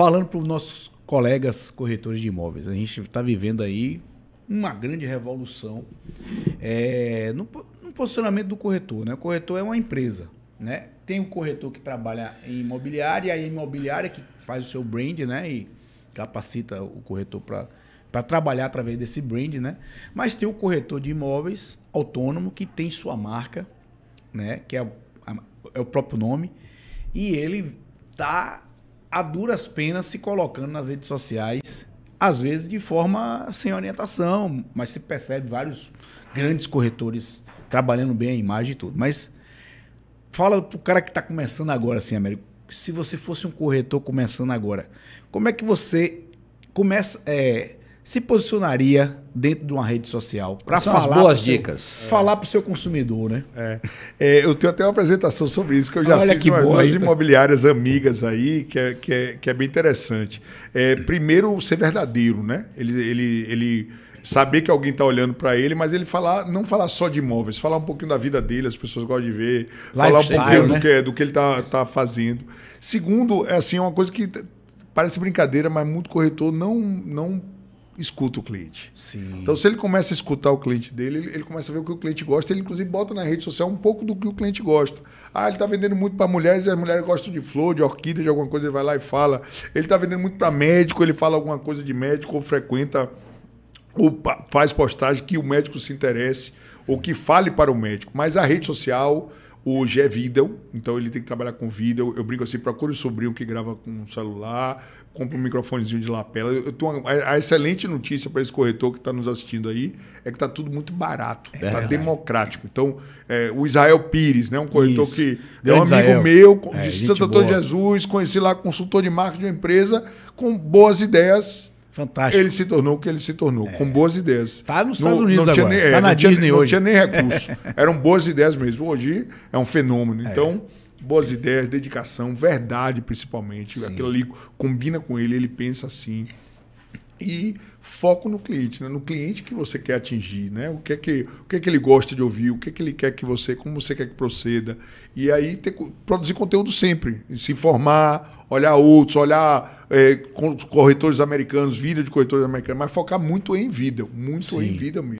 falando para os nossos colegas corretores de imóveis, a gente está vivendo aí uma grande revolução é, no, no, posicionamento do corretor. Né? O corretor é uma empresa. Né? Tem o um corretor que trabalha em imobiliária, e a imobiliária que faz o seu brand né? e capacita o corretor para para trabalhar através desse brand, né? Mas tem o corretor de imóveis autônomo que tem sua marca, né? Que é, a, é o próprio nome e ele tá a duras penas se colocando nas redes sociais, às vezes de forma sem orientação, mas se percebe vários grandes corretores trabalhando bem a imagem e tudo. Mas fala pro cara que está começando agora, assim, Américo, se você fosse um corretor começando agora, como é que você começa é, se posicionaria dentro de uma rede social para falar boas seu, dicas, falar para o seu consumidor, né? É. É, eu tenho até uma apresentação sobre isso que eu já Olha fiz umas, umas imobiliárias amigas aí que é, que é, que é bem interessante. É, primeiro ser verdadeiro, né? Ele, ele, ele saber que alguém está olhando para ele, mas ele falar, não falar só de imóveis, falar um pouquinho da vida dele, as pessoas gostam de ver, Life falar um pouquinho do, né? que, é, do que ele está tá fazendo. Segundo, é assim, uma coisa que parece brincadeira, mas muito corretor não não escuta o cliente. Sim. Então, se ele começa a escutar o cliente dele, ele, ele, começa a ver o que o cliente gosta. Ele, inclusive, bota na rede social um pouco do que o cliente gosta. Ah, ele está vendendo muito para mulheres, as mulheres gostam de flor, de orquídea, de alguma coisa, ele vai lá e fala. Ele está vendendo muito para médico, ele fala alguma coisa de médico, ou frequenta, ou faz postagem que o médico se interesse, ou que fale para o médico. Mas a rede social Hoje é vídeo, então ele tem que trabalhar com vídeo. Eu brinco assim, procure o sobrinho que grava com o celular, compra um microfonezinho de lapela. Eu tô, a, a excelente notícia para esse corretor que está nos assistindo aí é que está tudo muito barato, está é tá democrático. Então, é, o Israel Pires, né, um corretor Isso. que Grande é um amigo Israel. meu, é, de é, Santo Antônio de Jesus, conheci lá consultor de marketing de uma empresa, com boas ideias Fantástico. Ele se tornou o que ele se tornou, é. com boas ideias. Tá nos Estados no, Unidos não agora. É, tá Disney tinha, hoje. Não tinha nem recurso. Eram boas ideias mesmo. Hoje é um fenômeno. É. Então, boas ideias, dedicação, verdade principalmente. Sim. Aquilo ali combina com ele, ele pensa assim e foco no cliente, né? no cliente que você quer atingir, né? O que é que, o que, é que ele gosta de ouvir, o que é que ele quer que você, como você quer que proceda. E aí ter, produzir conteúdo sempre, se informar, olhar outros, olhar é, corretores americanos, vídeo de corretores americanos, mas focar muito em vida, muito Sim. em vida mesmo.